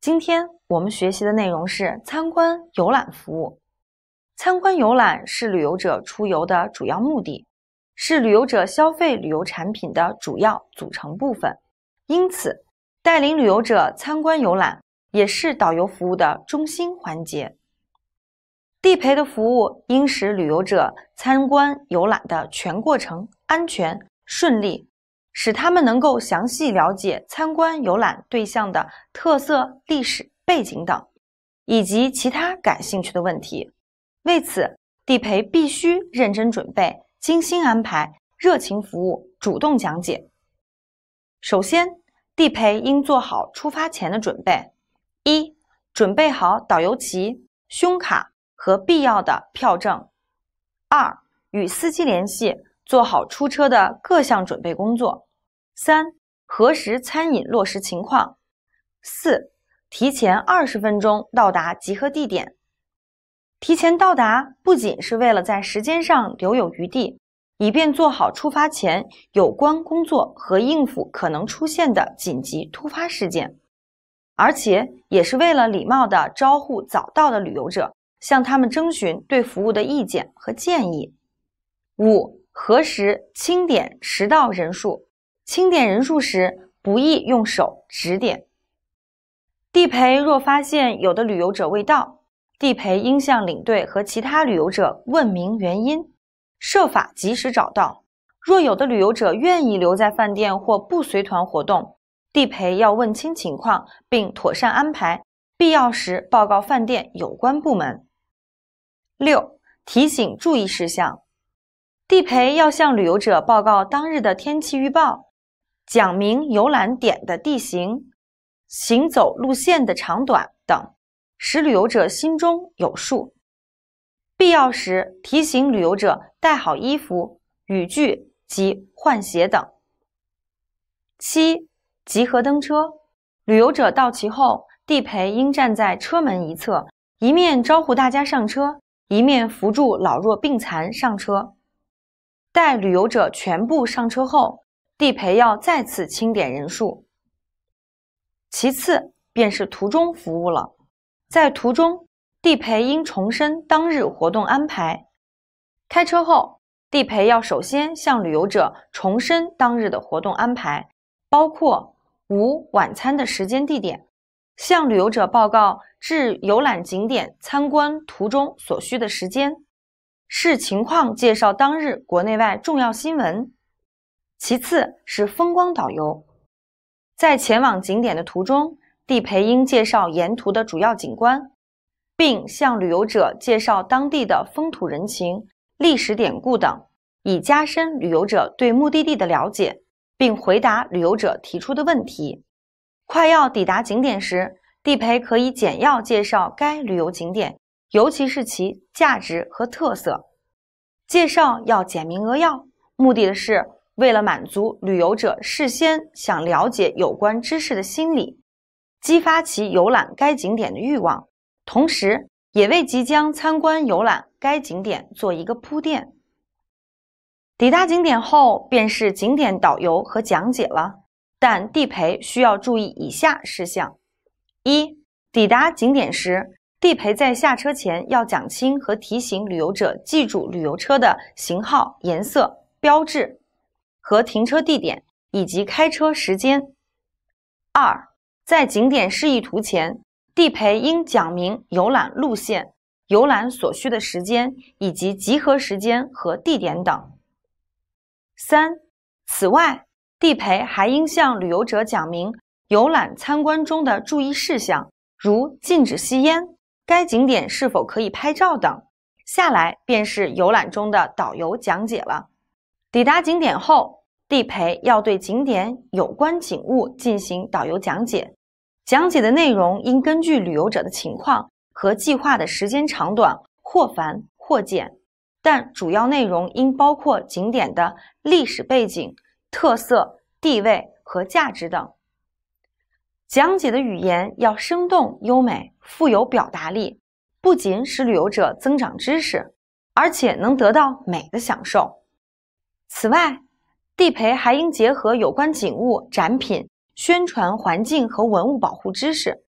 今天我们学习的内容是参观游览服务。参观游览是旅游者出游的主要目的，是旅游者消费旅游产品的主要组成部分。因此，带领旅游者参观游览也是导游服务的中心环节。地陪的服务应使旅游者参观游览的全过程安全顺利。使他们能够详细了解参观游览对象的特色、历史背景等，以及其他感兴趣的问题。为此，地陪必须认真准备、精心安排、热情服务、主动讲解。首先，地陪应做好出发前的准备：一、准备好导游旗、胸卡和必要的票证；二、与司机联系，做好出车的各项准备工作。三、核实餐饮落实情况。四、提前二十分钟到达集合地点。提前到达不仅是为了在时间上留有余地，以便做好出发前有关工作和应付可能出现的紧急突发事件，而且也是为了礼貌的招呼早到的旅游者，向他们征询对服务的意见和建议。五、核实清点迟到人数。清点人数时，不宜用手指点。地陪若发现有的旅游者未到，地陪应向领队和其他旅游者问明原因，设法及时找到。若有的旅游者愿意留在饭店或不随团活动，地陪要问清情况，并妥善安排，必要时报告饭店有关部门。六、提醒注意事项，地陪要向旅游者报告当日的天气预报。讲明游览点的地形、行走路线的长短等，使旅游者心中有数。必要时提醒旅游者带好衣服、雨具及换鞋等。七、集合登车。旅游者到齐后，地陪应站在车门一侧，一面招呼大家上车，一面扶助老弱病残上车。待旅游者全部上车后。地陪要再次清点人数。其次便是途中服务了，在途中，地陪应重申当日活动安排。开车后，地陪要首先向旅游者重申当日的活动安排，包括午晚餐的时间地点，向旅游者报告至游览景点参观途中所需的时间，视情况介绍当日国内外重要新闻。其次是风光导游，在前往景点的途中，地陪应介绍沿途的主要景观，并向旅游者介绍当地的风土人情、历史典故等，以加深旅游者对目的地的了解，并回答旅游者提出的问题。快要抵达景点时，地陪可以简要介绍该旅游景点，尤其是其价值和特色。介绍要简明扼要，目的的是。为了满足旅游者事先想了解有关知识的心理，激发其游览该景点的欲望，同时也为即将参观游览该景点做一个铺垫。抵达景点后便是景点导游和讲解了，但地陪需要注意以下事项：一、抵达景点时，地陪在下车前要讲清和提醒旅游者记住旅游车的型号、颜色、标志。和停车地点以及开车时间。二，在景点示意图前，地陪应讲明游览路线、游览所需的时间以及集合时间和地点等。三，此外，地陪还应向旅游者讲明游览参观中的注意事项，如禁止吸烟、该景点是否可以拍照等。下来便是游览中的导游讲解了。抵达景点后。地陪要对景点有关景物进行导游讲解，讲解的内容应根据旅游者的情况和计划的时间长短或繁或简，但主要内容应包括景点的历史背景、特色、地位和价值等。讲解的语言要生动优美，富有表达力，不仅使旅游者增长知识，而且能得到美的享受。此外，地陪还应结合有关景物展品、宣传环境和文物保护知识。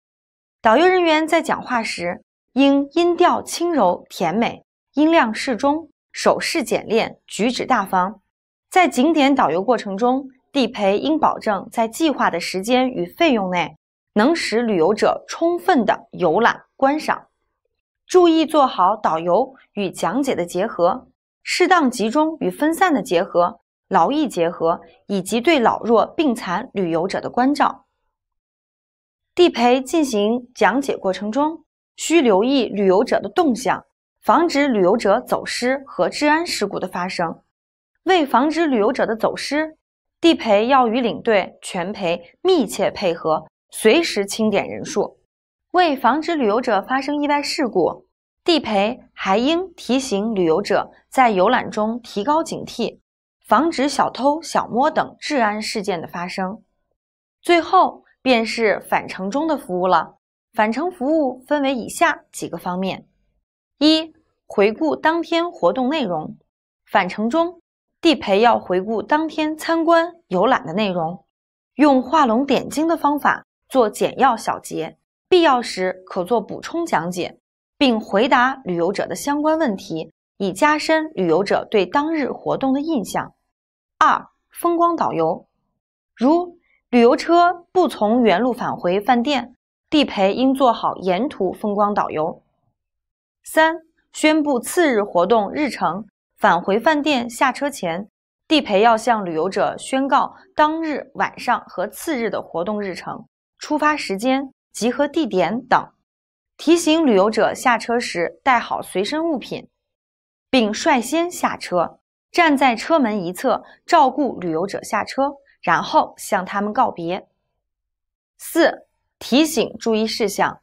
导游人员在讲话时，应音调轻柔甜美，音量适中，手势简练，举止大方。在景点导游过程中，地陪应保证在计划的时间与费用内，能使旅游者充分的游览观赏。注意做好导游与讲解的结合，适当集中与分散的结合。劳逸结合，以及对老弱病残旅游者的关照。地陪进行讲解过程中，需留意旅游者的动向，防止旅游者走失和治安事故的发生。为防止旅游者的走失，地陪要与领队、全陪密切配合，随时清点人数。为防止旅游者发生意外事故，地陪还应提醒旅游者在游览中提高警惕。防止小偷小摸等治安事件的发生，最后便是返程中的服务了。返程服务分为以下几个方面：一、回顾当天活动内容。返程中，地陪要回顾当天参观游览的内容，用画龙点睛的方法做简要小结，必要时可做补充讲解，并回答旅游者的相关问题，以加深旅游者对当日活动的印象。二、风光导游，如旅游车不从原路返回饭店，地陪应做好沿途风光导游。三、宣布次日活动日程。返回饭店下车前，地陪要向旅游者宣告当日晚上和次日的活动日程、出发时间、集合地点等，提醒旅游者下车时带好随身物品，并率先下车。站在车门一侧，照顾旅游者下车，然后向他们告别。四、提醒注意事项：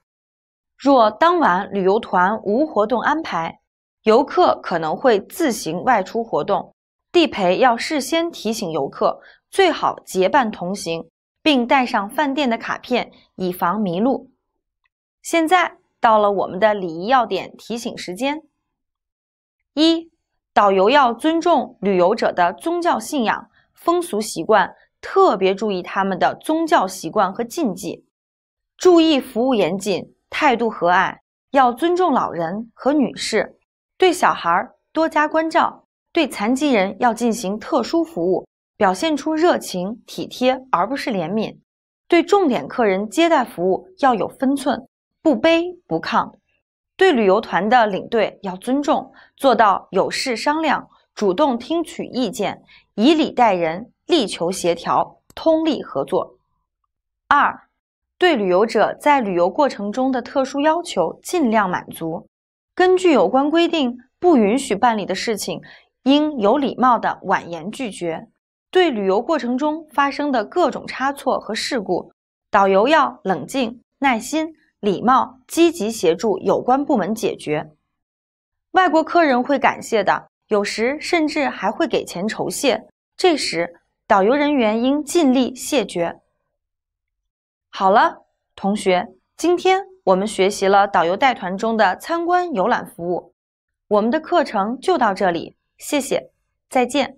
若当晚旅游团无活动安排，游客可能会自行外出活动。地陪要事先提醒游客，最好结伴同行，并带上饭店的卡片，以防迷路。现在到了我们的礼仪要点提醒时间。一。导游要尊重旅游者的宗教信仰、风俗习惯，特别注意他们的宗教习惯和禁忌，注意服务严谨、态度和蔼，要尊重老人和女士，对小孩儿多加关照，对残疾人要进行特殊服务，表现出热情体贴，而不是怜悯。对重点客人接待服务要有分寸，不卑不亢。对旅游团的领队要尊重，做到有事商量，主动听取意见，以礼待人，力求协调，通力合作。二，对旅游者在旅游过程中的特殊要求，尽量满足。根据有关规定不允许办理的事情，应有礼貌的婉言拒绝。对旅游过程中发生的各种差错和事故，导游要冷静、耐心。礼貌，积极协助有关部门解决。外国客人会感谢的，有时甚至还会给钱酬谢。这时，导游人员应尽力谢绝。好了，同学，今天我们学习了导游带团中的参观游览服务，我们的课程就到这里。谢谢，再见。